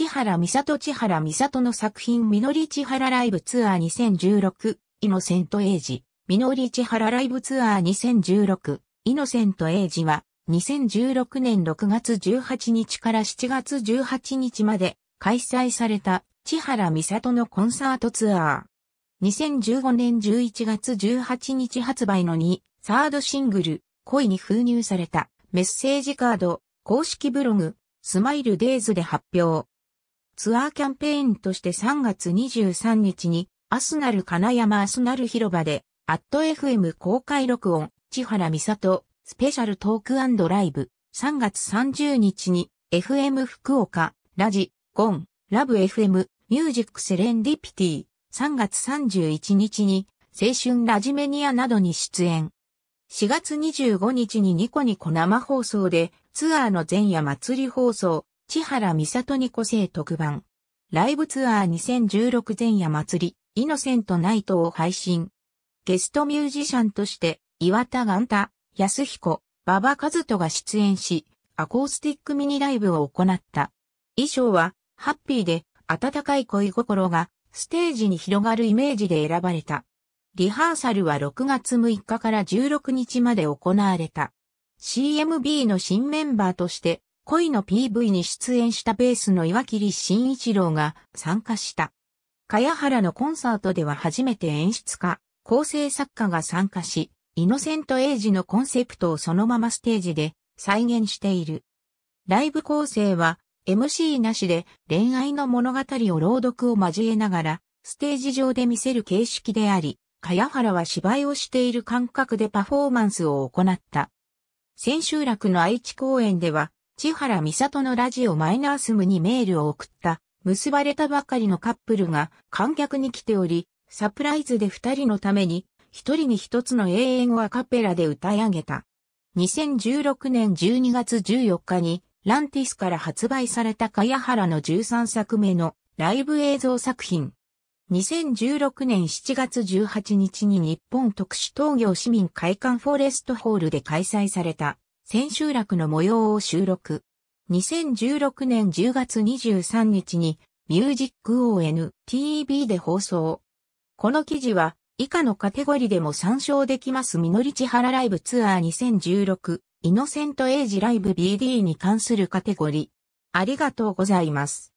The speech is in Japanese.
千原美里千原美里の作品みのり千原ライブツアー2016イノセントエイジみのり千原ライブツアー2016イノセントエイジは2016年6月18日から7月18日まで開催された千原美里のコンサートツアー。2015年11月18日発売の2、サードシングル、恋に封入されたメッセージカード、公式ブログ、スマイルデイズで発表。ツアーキャンペーンとして3月23日に、アスナル金山アスナル広場で、アット FM 公開録音、千原美里、スペシャルトークライブ、3月30日に、FM 福岡、ラジ、ゴン、ラブ FM、ミュージックセレンディピティ、3月31日に、青春ラジメニアなどに出演。4月25日にニコニコ生放送で、ツアーの前夜祭り放送、千原美里に個性特番。ライブツアー2016前夜祭り、イノセントナイトを配信。ゲストミュージシャンとして、岩田元太、安彦、馬場和人が出演し、アコースティックミニライブを行った。衣装は、ハッピーで、温かい恋心が、ステージに広がるイメージで選ばれた。リハーサルは6月6日から16日まで行われた。CMB の新メンバーとして、恋の PV に出演したベースの岩切慎一郎が参加した。茅原のコンサートでは初めて演出家、構成作家が参加し、イノセントエイジのコンセプトをそのままステージで再現している。ライブ構成は MC なしで恋愛の物語を朗読を交えながらステージ上で見せる形式であり、茅原は芝居をしている感覚でパフォーマンスを行った。千秋楽の愛知公演では千原美里のラジオマイナースムにメールを送った、結ばれたばかりのカップルが観客に来ており、サプライズで二人のために、一人に一つの永遠をアカペラで歌い上げた。2016年12月14日に、ランティスから発売されたか原の13作目のライブ映像作品。2016年7月18日に日本特殊東業市民会館フォレストホールで開催された千秋楽の模様を収録。2016年10月23日に、ミュージック ONTV で放送。この記事は、以下のカテゴリーでも参照できますみのりちはらライブツアー2016、イノセントエイジライブ BD に関するカテゴリー。ありがとうございます。